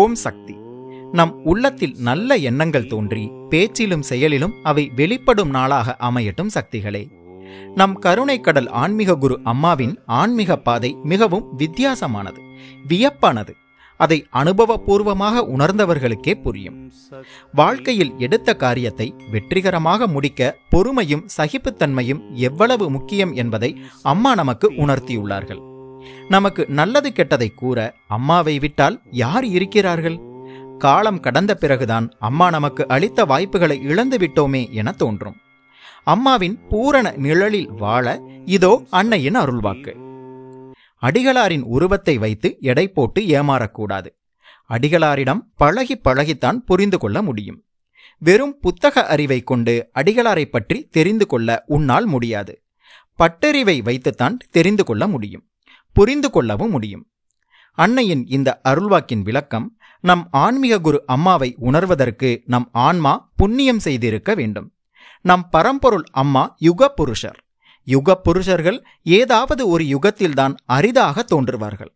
ஓம் சக்தி நம் உள்ளத்தில் நல்ல எண்ணங்கள் தோன்றி பேச்சிலும் செயலிலும் அவை வெளிப்படும் நாளாக அமையட்டும் சக்திகளே நம் கருணை கடல் ஆன்மீக குரு அம்மாவின் ஆன்மீக பாதை மிகவும் வித்தியாசமானது வியப்பானது அதை அனுபவபூர்வமாக உணர்ந்தவர்களுக்கே புரியும் வாழ்க்கையில் எடுத்த காரியத்தை வெற்றிகரமாக முடிக்க பொறுமையும் சகிப்புத்தன்மையும் எவ்வளவு முக்கியம் என்பதை அம்மா நமக்கு உணர்த்தியுள்ளார்கள் நமக்கு நல்லது கெட்டதை கூற அம்மாவை விட்டால் யார் இருக்கிறார்கள் காலம் கடந்த பிறகுதான் அம்மா நமக்கு அளித்த வாய்ப்புகளை இழந்து விட்டோமே என தோன்றும் அம்மாவின் பூரண நிழலில் வாழ இதோ அன்னையின் அருள்வாக்கு அடிகளாரின் உருவத்தை வைத்து எடை போட்டு ஏமாறக்கூடாது அடிகளாரிடம் பழகி பழகித்தான் புரிந்து கொள்ள முடியும் வெறும் புத்தக அறிவை கொண்டு அடிகளாரை பற்றி தெரிந்து கொள்ள உன்னால் முடியாது பட்டறிவை வைத்துத்தான் தெரிந்து கொள்ள முடியும் புரிந்து கொள்ளவும் முடியும் அன்னையின் இந்த அருள்வாக்கின் விளக்கம் நம் ஆன்மீக குரு அம்மாவை உணர்வதற்கு நம் ஆன்மா புண்ணியம் செய்திருக்க வேண்டும் நம் பரம்பொருள் அம்மா யுக புருஷர் யுக புருஷர்கள் ஏதாவது ஒரு யுகத்தில்தான் அரிதாக தோன்றுவார்கள்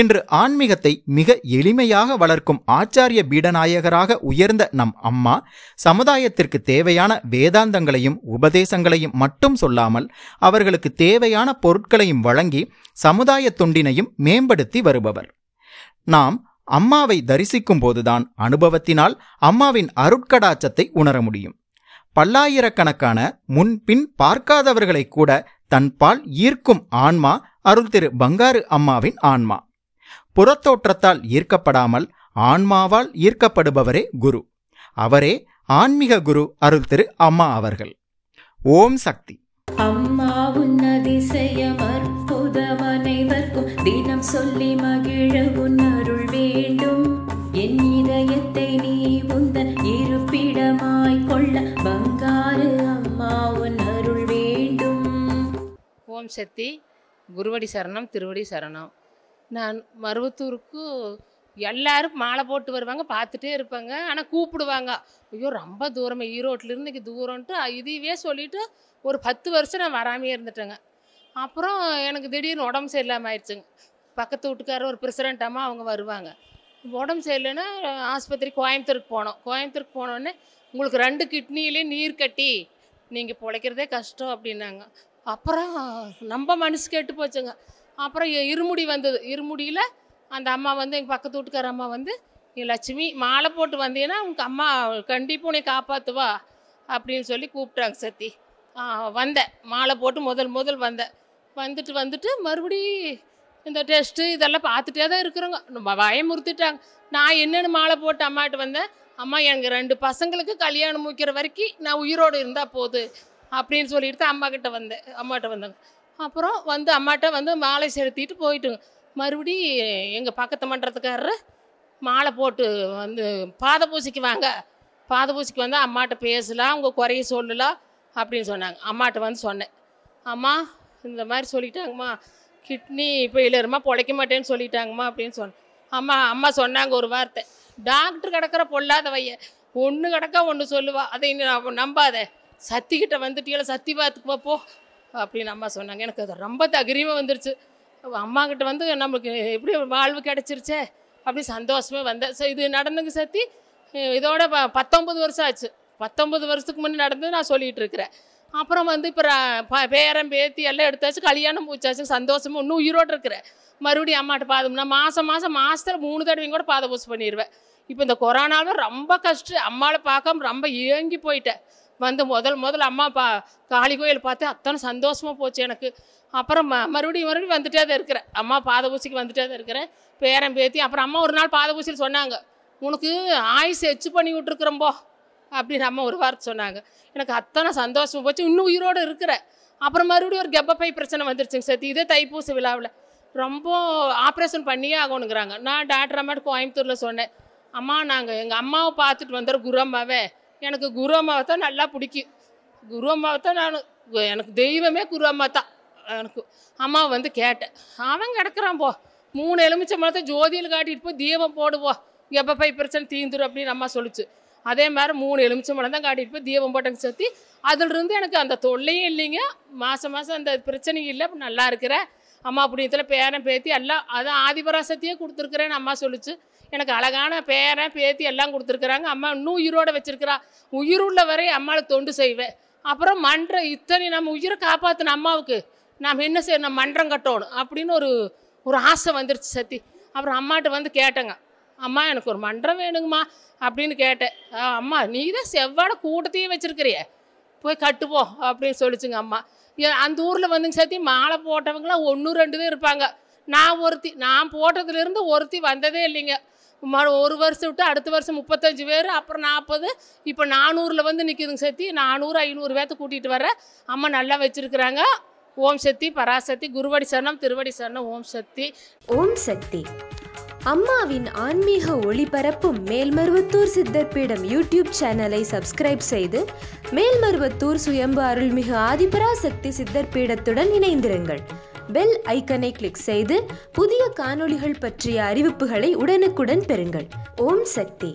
இன்று ஆன்மீகத்தை மிக எளிமையாக வளர்க்கும் ஆச்சாரிய பீடநாயகராக உயர்ந்த நம் அம்மா சமுதாயத்திற்கு தேவையான வேதாந்தங்களையும் உபதேசங்களையும் மட்டும் சொல்லாமல் அவர்களுக்கு தேவையான பொருட்களையும் வழங்கி சமுதாய தொண்டினையும் மேம்படுத்தி வருபவர் நாம் அம்மாவை தரிசிக்கும் போதுதான் அனுபவத்தினால் அம்மாவின் அருட்கடாச்சத்தை உணர முடியும் பல்லாயிரக்கணக்கான முன்பின் பார்க்காதவர்களை கூட தன்பால் ஈர்க்கும் ஆன்மா அருள் திரு பங்காரு அம்மாவின் ஆன்மா புறத்தோற்றத்தால் ஈர்க்கப்படாமல் ஆன்மாவால் ஈர்க்கப்படுபவரே குரு அவரே ஆன்மீக குரு அருள் திரு அம்மா அவர்கள் ஓம் சக்தி அம்மா உன்னதிசயம் அற்புதம் அனைவர்க்கும் தினம் சொல்லி மகிழ உன் அருள் வேண்டும் என் இதயத்தை நீ உந்தன் இருப்பிடமாய் கொள்ள பங்காறு அம்மா உன் அருள் வேண்டும் ஓம் சக்தி குருவடி சரணம் திருவடி சரணம் நான் மருவத்தூருக்கு எல்லாரும் மாலை போட்டு வருவாங்க பார்த்துட்டே இருப்பாங்க ஆனால் கூப்பிடுவாங்க ஐயோ ரொம்ப தூரம் ஈரோட்டிலேருந்து இன்றைக்கி தூரம்ன்ட்டு இதுவே சொல்லிவிட்டு ஒரு பத்து வருஷம் நான் வராமையே இருந்துட்டேங்க அப்புறம் எனக்கு திடீர்னு உடம்பு சரியில்லாமல் ஆயிடுச்சுங்க பக்கத்து வீட்டுக்காரர் ஒரு பிரசிடண்ட் அம்மா அவங்க வருவாங்க உடம்பு சரியில்லைன்னா ஆஸ்பத்திரி கோயம்புத்தூருக்கு போனோம் கோயம்புத்தூருக்கு போனோடனே உங்களுக்கு ரெண்டு கிட்னியிலே நீர் கட்டி நீங்கள் பிழைக்கிறதே கஷ்டம் அப்படின்னாங்க அப்புறம் நம்ம மனசு கெட்டு போச்சுங்க அப்புறம் இருமுடி வந்தது இருமுடியில் அந்த அம்மா வந்து எங்கள் பக்கத்து வீட்டுக்கார அம்மா வந்து நீ லட்சுமி மாலை போட்டு வந்தீங்கன்னா உங்கள் அம்மா கண்டிப்பாக உன்னை காப்பாற்றுவா அப்படின்னு சொல்லி கூப்பிட்டாங்க சத்தி வந்தேன் மாலை போட்டு முதல் முதல் வந்தேன் வந்துட்டு வந்துட்டு மறுபடி இந்த டெஸ்ட்டு இதெல்லாம் பார்த்துட்டே தான் இருக்கிறோங்க நம்ம பயமுறுத்திட்டாங்க நான் என்னென்னு மாலை போட்டு அம்மாட்டு வந்தேன் அம்மா எனக்கு ரெண்டு பசங்களுக்கு கல்யாணம் முடிக்கிற வரைக்கும் நான் உயிரோடு இருந்தால் போகுது அப்படின்னு சொல்லிட்டு தான் அம்மா வந்தேன் அம்மாட்ட வந்தேங்க அப்புறம் வந்து அம்மாட்ட வந்து மாலை செலுத்திட்டு போயிட்டுங்க மறுபடி எங்கள் பக்கத்து மன்றத்துக்காரர் மாலை போட்டு வந்து பாத பூசிக்கு வாங்க பாத பூசிக்கு வந்து அம்மாட்ட பேசலாம் அவங்க குறைய சொல்லலாம் அப்படின்னு சொன்னாங்க அம்மாட்ட வந்து சொன்னேன் அம்மா இந்த மாதிரி சொல்லிட்டாங்கம்மா கிட்னி இப்போ ஃபெயிலியருமா பொழைக்க மாட்டேன்னு சொல்லிட்டாங்கம்மா அப்படின்னு சொன்னேன் அம்மா அம்மா சொன்னாங்க ஒரு வார்த்தை டாக்டர் கிடக்கிற பொல்லாத வைய ஒன்று கிடக்கா ஒன்று சொல்லுவா அதை நம்பாத சத்திக்கிட்ட வந்துட்டியால சத்தி பார்த்து போ அப்படின்னு அம்மா சொன்னாங்க எனக்கு அது ரொம்ப தகிரியமாக வந்துருச்சு அம்மாக்கிட்ட வந்து நம்மளுக்கு எப்படி வாழ்வு கிடச்சிருச்சே அப்படி சந்தோஷமே வந்தேன் ஸோ இது நடந்துங்க சத்தி இதோட ப பத்தொம்பது வருஷம் ஆச்சு பத்தொம்பது வருஷத்துக்கு முன்னே நடந்து நான் சொல்லிகிட்டு இருக்கிறேன் அப்புறம் வந்து இப்போ பேரம் பேத்தி எல்லாம் எடுத்தாச்சு கல்யாணம் பூச்சாச்சு சந்தோஷமும் இன்னும் உயிரோடு இருக்கிறேன் மறுபடியும் அம்மாட்ட பாதம்னா மாதம் மாதம் மாதத்தில் மூணு தடவையும் கூட பாத பூசு பண்ணிடுவேன் இப்போ இந்த கொரோனாவில் ரொம்ப கஷ்டம் அம்மாவை பார்க்காம ரொம்ப ஏங்கி போயிட்டேன் வந்து முதல் முதல் அம்மா பா காளி கோயில் பார்த்து அத்தனை சந்தோஷமாக போச்சு எனக்கு அப்புறம் ம மறுபடியும் மறுபடியும் வந்துட்டே தான் இருக்கிறேன் அம்மா பாத ஊசிக்கு வந்துட்டே தான் இருக்கிறேன் பேரன் பேத்தி அப்புறம் அம்மா ஒரு நாள் பாத ஊசியில் சொன்னாங்க உனக்கு ஆயுசு எச்சு பண்ணி விட்டுருக்குறம்போ அப்படின்னு அம்மா ஒரு வார்த்தை சொன்னாங்க எனக்கு அத்தனை சந்தோஷமாக போச்சு இன்னும் உயிரோடு இருக்கிற அப்புறம் மறுபடியும் ஒரு கெப்பப்பை பிரச்சனை வந்துருச்சுங்க சத்தி இதே தைப்பூசி விழாவில் ரொம்ப ஆப்ரேஷன் பண்ணியே ஆகணுங்கிறாங்க நான் டாக்டர் அம்மாட்டு கோயம்புத்தூரில் சொன்னேன் அம்மா நாங்கள் எங்கள் அம்மாவை பார்த்துட்டு வந்துடுற குரு அம்மாவே எனக்கு குரு அம்மாவை தான் நல்லா பிடிக்கும் குரு அம்மாவை தான் நான் எனக்கு தெய்வமே குரு அம்மா தான் எனக்கு அம்மா வந்து கேட்டேன் அவன் கிடக்குறான் போ மூணு மரத்தை ஜோதியில் காட்டிட்டு போய் தீபம் போடுவோம் எப்போ போய் பிரச்சனை தீந்துடும் அப்படின்னு அம்மா சொல்லிச்சு அதே மாதிரி மூணு மரம் தான் காட்டிட்டு போய் தீபம் போட்டங்க சுற்றி அதிலிருந்து எனக்கு அந்த தொல்லையும் இல்லைங்க மாதம் மாதம் அந்த பிரச்சனையும் இல்லை நல்லா இருக்கிற அம்மா அப்படின்றதுல பேரன் பேத்தி எல்லாம் அதான் ஆதிபராசத்தையே கொடுத்துருக்குறேன்னு அம்மா சொல்லிச்சு எனக்கு அழகான பேரன் பேத்தி எல்லாம் கொடுத்துருக்குறாங்க அம்மா இன்னும் உயிரோடு வச்சுருக்கிறா உயிருள்ள வரை அம்மாவுக்கு தொண்டு செய்வேன் அப்புறம் மன்றம் இத்தனை நம்ம உயிரை காப்பாற்றின அம்மாவுக்கு நாம் என்ன செய்யணும் மன்றம் கட்டணும் அப்படின்னு ஒரு ஒரு ஆசை வந்துருச்சு சத்தி அப்புறம் அம்மாட்ட வந்து கேட்டேங்க அம்மா எனக்கு ஒரு மன்றம் வேணுங்கம்மா அப்படின்னு கேட்டேன் அம்மா நீ தான் செவ்வாட கூட்டத்தையே வச்சுருக்கிறிய போய் கட்டுப்போம் அப்படின்னு சொல்லிச்சுங்க அம்மா அந்த ஊரில் வந்துங்க சத்தி மாலை போட்டவங்களாம் ஒன்று ரெண்டு தான் இருப்பாங்க நான் ஒருத்தி நான் போட்டதுலேருந்து ஒருத்தி வந்ததே இல்லைங்க ஒரு வருஷம் விட்டு அடுத்த வருஷம் முப்பத்தஞ்சு பேர் அப்புறம் நாற்பது இப்போ நானூறில் வந்து நிற்கிதுங்க சக்தி நானூறு ஐநூறு பேர்த்து கூட்டிகிட்டு வர அம்மா நல்லா வச்சுருக்குறாங்க ஓம் சக்தி பராசக்தி குருவடி சரணம் திருவடி சரணம் ஓம் சக்தி ஓம் சக்தி அம்மாவின் ஆன்மீக ஒளிபரப்பும் மேல்மருவத்தூர் சித்தர்பீடம் யூடியூப் சேனலை சப்ஸ்கிரைப் செய்து மேல்மருவத்தூர் சுயம்பு அருள்மிகு ஆதிபராசக்தி சித்தர்பீடத்துடன் இணைந்திருங்கள் பெல் ஐக்கனை கிளிக் செய்து புதிய காணொளிகள் பற்றிய அறிவிப்புகளை உடனுக்குடன் பெறுங்கள் ஓம் சக்தி